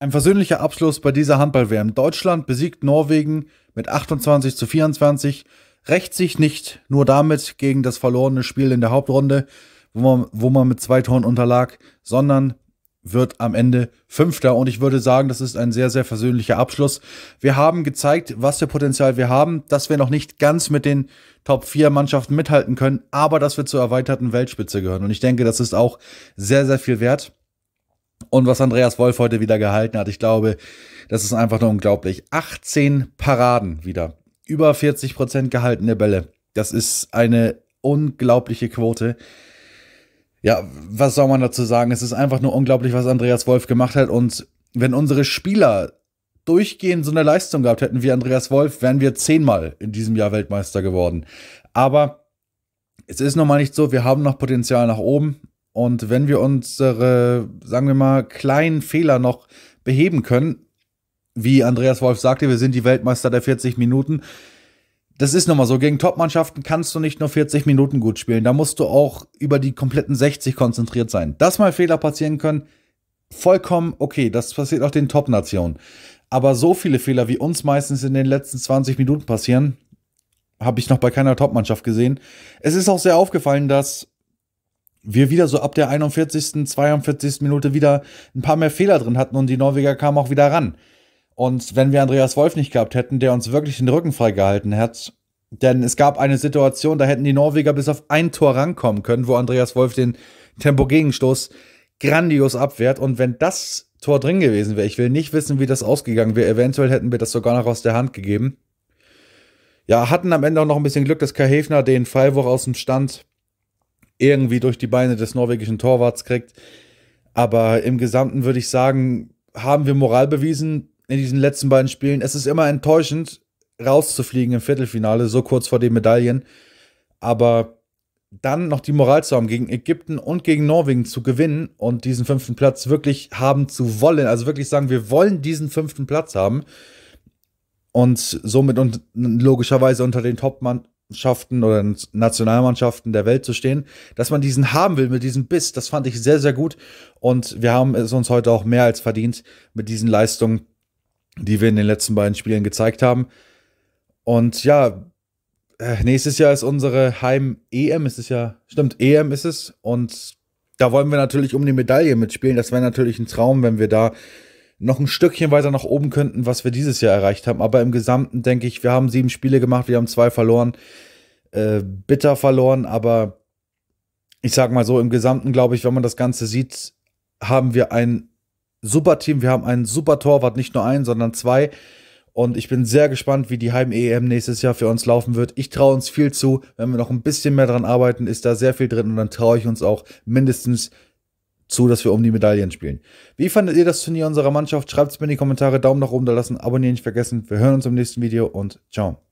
Ein versöhnlicher Abschluss bei dieser Handball-WM. Deutschland besiegt Norwegen mit 28 zu 24, rächt sich nicht nur damit gegen das verlorene Spiel in der Hauptrunde, wo man, wo man mit zwei Toren unterlag, sondern wird am Ende Fünfter. Und ich würde sagen, das ist ein sehr, sehr versöhnlicher Abschluss. Wir haben gezeigt, was für Potenzial wir haben, dass wir noch nicht ganz mit den Top 4 Mannschaften mithalten können, aber dass wir zur erweiterten Weltspitze gehören. Und ich denke, das ist auch sehr, sehr viel wert. Und was Andreas Wolf heute wieder gehalten hat, ich glaube, das ist einfach nur unglaublich. 18 Paraden wieder. Über 40 gehaltene Bälle. Das ist eine unglaubliche Quote. Ja, was soll man dazu sagen? Es ist einfach nur unglaublich, was Andreas Wolf gemacht hat. Und wenn unsere Spieler durchgehend so eine Leistung gehabt hätten wie Andreas Wolf, wären wir zehnmal in diesem Jahr Weltmeister geworden. Aber es ist noch mal nicht so, wir haben noch Potenzial nach oben. Und wenn wir unsere, sagen wir mal, kleinen Fehler noch beheben können, wie Andreas Wolf sagte, wir sind die Weltmeister der 40 Minuten. Das ist nochmal so, gegen Topmannschaften kannst du nicht nur 40 Minuten gut spielen, da musst du auch über die kompletten 60 konzentriert sein. Dass mal Fehler passieren können, vollkommen okay, das passiert auch den Top-Nationen. Aber so viele Fehler, wie uns meistens in den letzten 20 Minuten passieren, habe ich noch bei keiner Top-Mannschaft gesehen. Es ist auch sehr aufgefallen, dass wir wieder so ab der 41., 42. Minute wieder ein paar mehr Fehler drin hatten und die Norweger kamen auch wieder ran. Und wenn wir Andreas Wolf nicht gehabt hätten, der uns wirklich den Rücken freigehalten hat, denn es gab eine Situation, da hätten die Norweger bis auf ein Tor rankommen können, wo Andreas Wolf den Tempogegenstoß grandios abwehrt. Und wenn das Tor drin gewesen wäre, ich will nicht wissen, wie das ausgegangen wäre. Eventuell hätten wir das sogar noch aus der Hand gegeben. Ja, hatten am Ende auch noch ein bisschen Glück, dass Kai Hefner den Freiwurf aus dem Stand irgendwie durch die Beine des norwegischen Torwarts kriegt. Aber im Gesamten würde ich sagen, haben wir Moral bewiesen in diesen letzten beiden Spielen. Es ist immer enttäuschend, rauszufliegen im Viertelfinale, so kurz vor den Medaillen. Aber dann noch die Moral zu haben, gegen Ägypten und gegen Norwegen zu gewinnen und diesen fünften Platz wirklich haben zu wollen. Also wirklich sagen, wir wollen diesen fünften Platz haben. Und somit und logischerweise unter den Top-Mannschaften Mannschaften oder Nationalmannschaften der Welt zu stehen, dass man diesen haben will mit diesem Biss. Das fand ich sehr, sehr gut. Und wir haben es uns heute auch mehr als verdient mit diesen Leistungen, die wir in den letzten beiden Spielen gezeigt haben. Und ja, äh, nächstes Jahr ist unsere Heim-EM, ist es ja, stimmt, EM ist es. Und da wollen wir natürlich um die Medaille mitspielen. Das wäre natürlich ein Traum, wenn wir da noch ein Stückchen weiter nach oben könnten, was wir dieses Jahr erreicht haben. Aber im Gesamten denke ich, wir haben sieben Spiele gemacht, wir haben zwei verloren, äh, bitter verloren, aber ich sage mal so, im Gesamten glaube ich, wenn man das Ganze sieht, haben wir ein super Team, wir haben einen super Torwart, nicht nur einen, sondern zwei. Und ich bin sehr gespannt, wie die Heim-EM nächstes Jahr für uns laufen wird. Ich traue uns viel zu. Wenn wir noch ein bisschen mehr dran arbeiten, ist da sehr viel drin. Und dann traue ich uns auch mindestens zu, dass wir um die Medaillen spielen. Wie fandet ihr das Turnier unserer Mannschaft? Schreibt es mir in die Kommentare, Daumen nach oben da lassen, abonnieren nicht vergessen. Wir hören uns im nächsten Video und ciao.